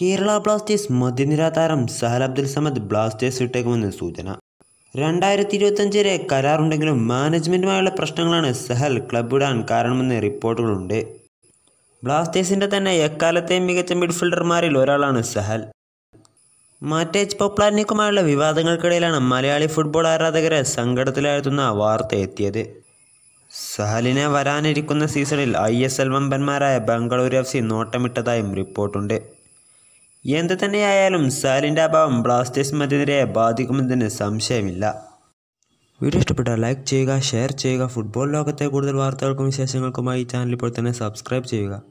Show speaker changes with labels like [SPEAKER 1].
[SPEAKER 1] Kerala Blasters മധ്യനിര താരം Sahal Abdul Samad Blasters ഇട്ടേക്കുമെന്ന് സൂചന രണ്ടായിരത്തി ഇരുപത്തഞ്ച് വരെ കരാറുണ്ടെങ്കിലും മാനേജ്മെൻറ്റുമായുള്ള പ്രശ്നങ്ങളാണ് സഹൽ ക്ലബ് വിടാൻ കാരണമെന്ന് റിപ്പോർട്ടുകളുണ്ട് ബ്ലാസ്റ്റേഴ്സിൻ്റെ തന്നെ എക്കാലത്തെയും മികച്ച മിഡ്ഫീൽഡർമാരിൽ ഒരാളാണ് സഹൽ മാറ്റേജ് പൊപ്ലാനിക്കുമായുള്ള വിവാദങ്ങൾക്കിടയിലാണ് മലയാളി ഫുട്ബോൾ ആരാധകരെ സങ്കടത്തിലാഴ്ത്തുന്ന വാർത്ത എത്തിയത് സഹലിനെ വരാനിരിക്കുന്ന സീസണിൽ ഐ എസ് എൽ വമ്പന്മാരായ ബംഗളൂരു എഫ് സി നോട്ടമിട്ടതായും റിപ്പോർട്ടുണ്ട് എന്തു തന്നെയായാലും സാലിൻ്റെ അഭാവം ബ്ലാസ്റ്റേഴ്സ് മധ്യനിരയെ ബാധിക്കുമെന്നതിന് സംശയമില്ല വീഡിയോ ഇഷ്ടപ്പെട്ടാൽ ലൈക്ക് ചെയ്യുക ഷെയർ ചെയ്യുക ഫുട്ബോൾ ലോകത്തെ കൂടുതൽ വാർത്തകൾക്കും വിശേഷങ്ങൾക്കുമായി ചാനൽ ഇപ്പോൾ തന്നെ സബ്സ്ക്രൈബ് ചെയ്യുക